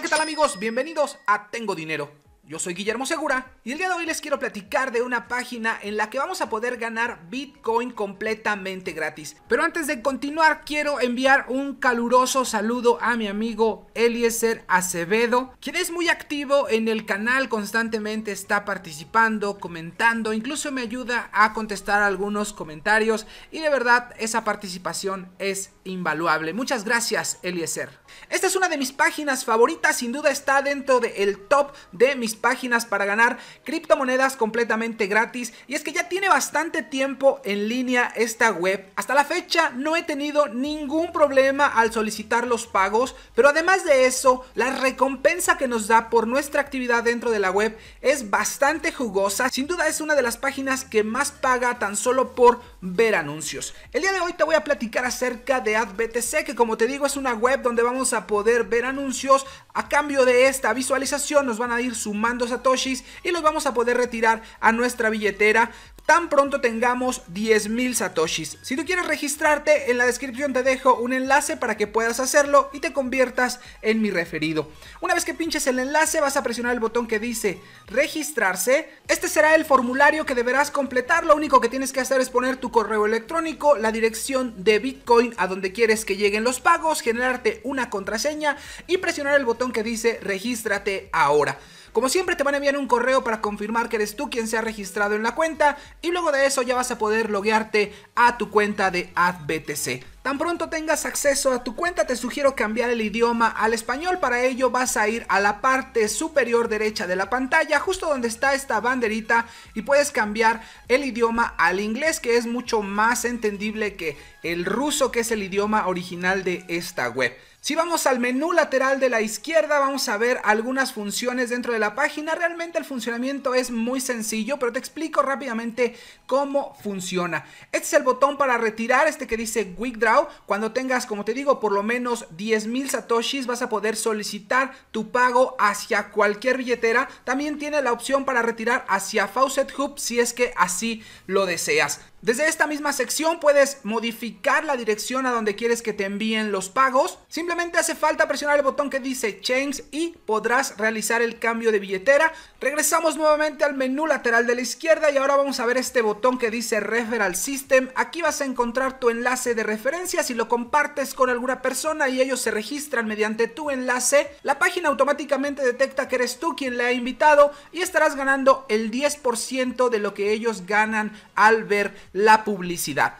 ¿qué tal amigos? Bienvenidos a Tengo Dinero, yo soy Guillermo Segura y el día de hoy les quiero platicar de una página en la que vamos a poder ganar Bitcoin completamente gratis. Pero antes de continuar quiero enviar un caluroso saludo a mi amigo Eliezer Acevedo, quien es muy activo en el canal, constantemente está participando, comentando, incluso me ayuda a contestar algunos comentarios y de verdad esa participación es invaluable. Muchas gracias Eliezer. Esta es una de mis páginas favoritas, sin duda está dentro del top de mis páginas para ganar criptomonedas completamente gratis. Y es que ya tiene bastante tiempo en línea esta web. Hasta la fecha no he tenido ningún problema al solicitar los pagos, pero además de eso, la recompensa que nos da por nuestra actividad dentro de la web es bastante jugosa. Sin duda es una de las páginas que más paga tan solo por ver anuncios. El día de hoy te voy a platicar acerca de AdBTC, que como te digo es una web donde vamos a poder ver anuncios. A cambio de esta visualización nos van a ir su Mando satoshis y los vamos a poder retirar a nuestra billetera tan pronto tengamos 10.000 satoshis. Si tú quieres registrarte, en la descripción te dejo un enlace para que puedas hacerlo y te conviertas en mi referido. Una vez que pinches el enlace, vas a presionar el botón que dice registrarse. Este será el formulario que deberás completar. Lo único que tienes que hacer es poner tu correo electrónico, la dirección de Bitcoin a donde quieres que lleguen los pagos, generarte una contraseña y presionar el botón que dice regístrate ahora. Como siempre te van a enviar un correo para confirmar que eres tú quien se ha registrado en la cuenta y luego de eso ya vas a poder loguearte a tu cuenta de AdBTC. Tan pronto tengas acceso a tu cuenta te sugiero cambiar el idioma al español, para ello vas a ir a la parte superior derecha de la pantalla, justo donde está esta banderita y puedes cambiar el idioma al inglés que es mucho más entendible que el ruso que es el idioma original de esta web. Si vamos al menú lateral de la izquierda, vamos a ver algunas funciones dentro de la página. Realmente el funcionamiento es muy sencillo, pero te explico rápidamente cómo funciona. Este es el botón para retirar, este que dice Withdraw. Cuando tengas, como te digo, por lo menos 10.000 satoshis, vas a poder solicitar tu pago hacia cualquier billetera. También tiene la opción para retirar hacia Faucet Hub si es que así lo deseas. Desde esta misma sección puedes modificar la dirección a donde quieres que te envíen los pagos. Simplemente hace falta presionar el botón que dice Change y podrás realizar el cambio de billetera. Regresamos nuevamente al menú lateral de la izquierda y ahora vamos a ver este botón que dice Referral System. Aquí vas a encontrar tu enlace de referencia. Si lo compartes con alguna persona y ellos se registran mediante tu enlace, la página automáticamente detecta que eres tú quien le ha invitado y estarás ganando el 10% de lo que ellos ganan al ver la publicidad.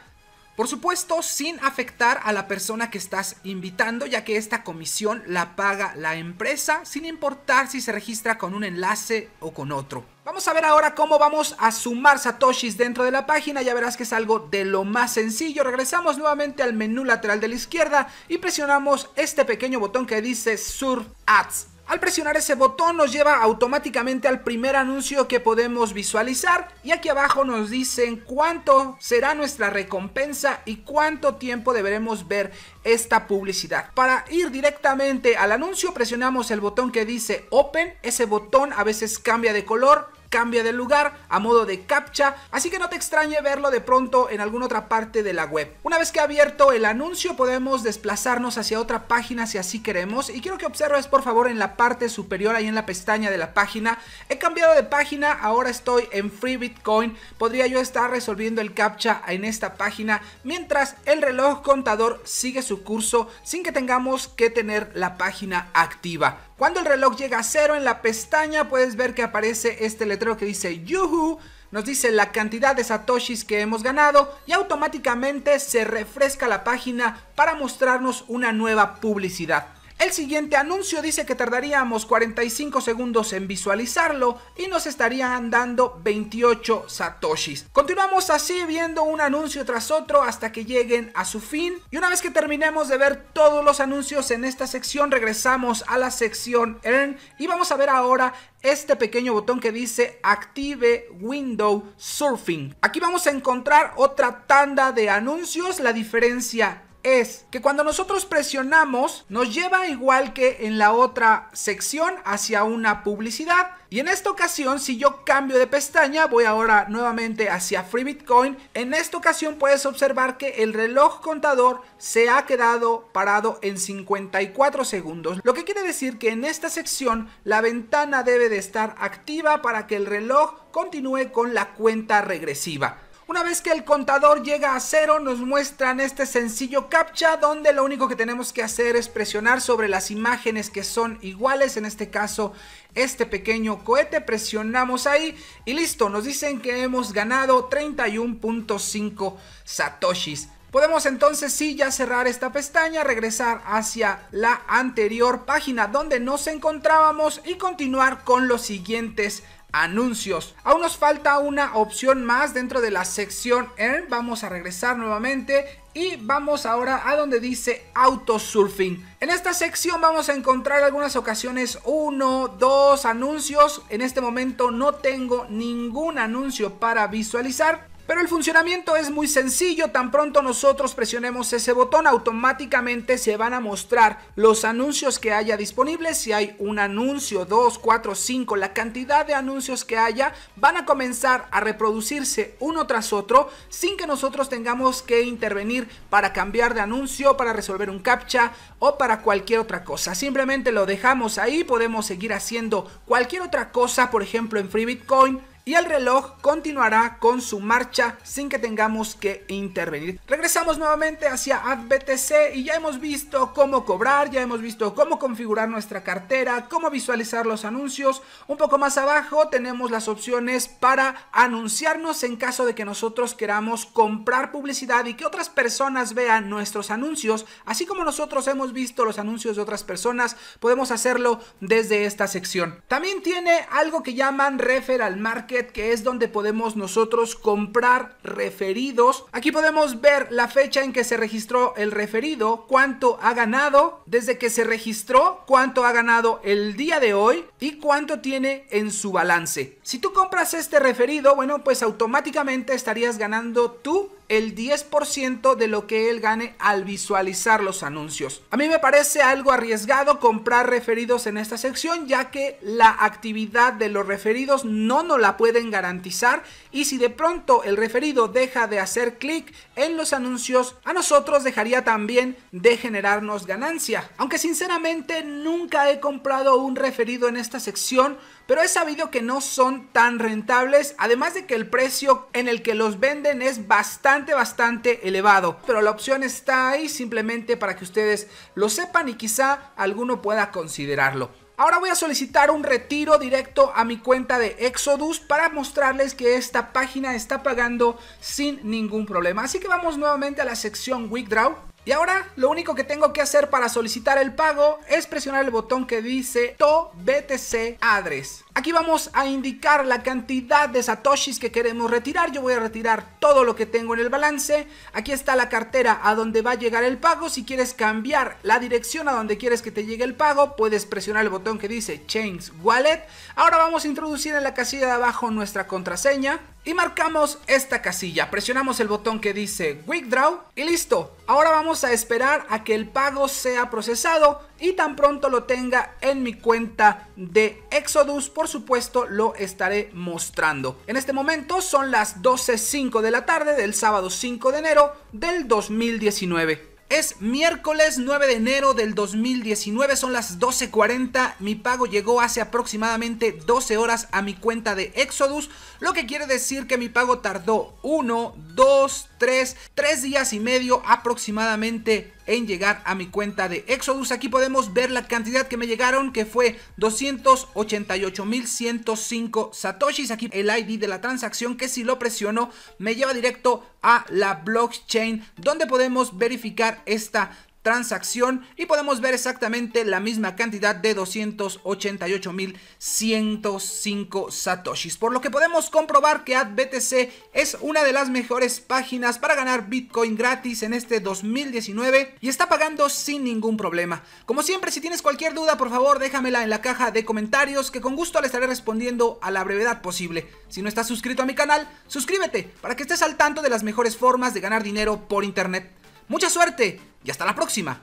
Por supuesto, sin afectar a la persona que estás invitando, ya que esta comisión la paga la empresa, sin importar si se registra con un enlace o con otro. Vamos a ver ahora cómo vamos a sumar satoshis dentro de la página, ya verás que es algo de lo más sencillo. Regresamos nuevamente al menú lateral de la izquierda y presionamos este pequeño botón que dice Sur Ads. Al presionar ese botón nos lleva automáticamente al primer anuncio que podemos visualizar y aquí abajo nos dicen cuánto será nuestra recompensa y cuánto tiempo deberemos ver esta publicidad. Para ir directamente al anuncio presionamos el botón que dice Open, ese botón a veces cambia de color, cambia de lugar a modo de captcha, así que no te extrañe verlo de pronto en alguna otra parte de la web. Una vez que ha abierto el anuncio podemos desplazarnos hacia otra página si así queremos y quiero que observes por favor en la parte superior ahí en la pestaña de la página. He cambiado de página, ahora estoy en Free Bitcoin, podría yo estar resolviendo el captcha en esta página mientras el reloj contador sigue su curso sin que tengamos que tener la página activa. Cuando el reloj llega a cero en la pestaña puedes ver que aparece este letrero que dice Yuhu, nos dice la cantidad de satoshis que hemos ganado y automáticamente se refresca la página para mostrarnos una nueva publicidad. El siguiente anuncio dice que tardaríamos 45 segundos en visualizarlo y nos estarían dando 28 satoshis. Continuamos así viendo un anuncio tras otro hasta que lleguen a su fin y una vez que terminemos de ver todos los anuncios en esta sección regresamos a la sección Earn y vamos a ver ahora este pequeño botón que dice active window surfing. Aquí vamos a encontrar otra tanda de anuncios, la diferencia es que cuando nosotros presionamos nos lleva igual que en la otra sección hacia una publicidad. Y en esta ocasión, si yo cambio de pestaña, voy ahora nuevamente hacia Free Bitcoin. En esta ocasión puedes observar que el reloj contador se ha quedado parado en 54 segundos. Lo que quiere decir que en esta sección la ventana debe de estar activa para que el reloj continúe con la cuenta regresiva. Una vez que el contador llega a cero, nos muestran este sencillo captcha donde lo único que tenemos que hacer es presionar sobre las imágenes que son iguales, en este caso este pequeño cohete, presionamos ahí y listo, nos dicen que hemos ganado 31.5 satoshis. Podemos entonces sí ya cerrar esta pestaña, regresar hacia la anterior página donde nos encontrábamos y continuar con los siguientes anuncios. Aún nos falta una opción más dentro de la sección Vamos a regresar nuevamente y vamos ahora a donde dice Autosurfing. En esta sección vamos a encontrar algunas ocasiones uno, dos anuncios. En este momento no tengo ningún anuncio para visualizar. Pero el funcionamiento es muy sencillo, tan pronto nosotros presionemos ese botón automáticamente se van a mostrar los anuncios que haya disponibles, si hay un anuncio, dos, cuatro, cinco, la cantidad de anuncios que haya van a comenzar a reproducirse uno tras otro sin que nosotros tengamos que intervenir para cambiar de anuncio, para resolver un captcha o para cualquier otra cosa. Simplemente lo dejamos ahí, podemos seguir haciendo cualquier otra cosa, por ejemplo en Free Bitcoin y el reloj continuará con su marcha sin que tengamos que intervenir. Regresamos nuevamente hacia AdBTC y ya hemos visto cómo cobrar, ya hemos visto cómo configurar nuestra cartera, cómo visualizar los anuncios. Un poco más abajo tenemos las opciones para anunciarnos en caso de que nosotros queramos comprar publicidad y que otras personas vean nuestros anuncios. Así como nosotros hemos visto los anuncios de otras personas, podemos hacerlo desde esta sección. También tiene algo que llaman referral marketing que es donde podemos nosotros comprar referidos. Aquí podemos ver la fecha en que se registró el referido, cuánto ha ganado desde que se registró, cuánto ha ganado el día de hoy y cuánto tiene en su balance. Si tú compras este referido, bueno, pues automáticamente estarías ganando tú el 10% de lo que él gane al visualizar los anuncios. A mí me parece algo arriesgado comprar referidos en esta sección ya que la actividad de los referidos no nos la pueden garantizar y si de pronto el referido deja de hacer clic en los anuncios, a nosotros dejaría también de generarnos ganancia. Aunque sinceramente nunca he comprado un referido en esta sección pero es sabido que no son tan rentables, además de que el precio en el que los venden es bastante, bastante elevado. Pero la opción está ahí simplemente para que ustedes lo sepan y quizá alguno pueda considerarlo. Ahora voy a solicitar un retiro directo a mi cuenta de Exodus para mostrarles que esta página está pagando sin ningún problema. Así que vamos nuevamente a la sección Withdraw y ahora lo único que tengo que hacer para solicitar el pago es presionar el botón que dice To BTC Address. Aquí vamos a indicar la cantidad de satoshis que queremos retirar. Yo voy a retirar todo lo que tengo en el balance. Aquí está la cartera a donde va a llegar el pago. Si quieres cambiar la dirección a donde quieres que te llegue el pago, puedes presionar el botón que dice Change Wallet. Ahora vamos a introducir en la casilla de abajo nuestra contraseña. Y marcamos esta casilla, presionamos el botón que dice Withdraw y listo. Ahora vamos a esperar a que el pago sea procesado y tan pronto lo tenga en mi cuenta de Exodus, por supuesto lo estaré mostrando. En este momento son las 12.05 de la tarde del sábado 5 de enero del 2019. Es miércoles 9 de enero del 2019, son las 12.40, mi pago llegó hace aproximadamente 12 horas a mi cuenta de Exodus, lo que quiere decir que mi pago tardó 1, 2, 3, 3 días y medio aproximadamente en llegar a mi cuenta de Exodus. Aquí podemos ver la cantidad que me llegaron, que fue 288.105 satoshis. Aquí el ID de la transacción, que si lo presiono, me lleva directo a la blockchain, donde podemos verificar esta transacción y podemos ver exactamente la misma cantidad de 288.105 satoshis. Por lo que podemos comprobar que AdBTC es una de las mejores páginas para ganar Bitcoin gratis en este 2019 y está pagando sin ningún problema. Como siempre, si tienes cualquier duda, por favor déjamela en la caja de comentarios que con gusto le estaré respondiendo a la brevedad posible. Si no estás suscrito a mi canal, suscríbete para que estés al tanto de las mejores formas de ganar dinero por internet. Mucha suerte y hasta la próxima.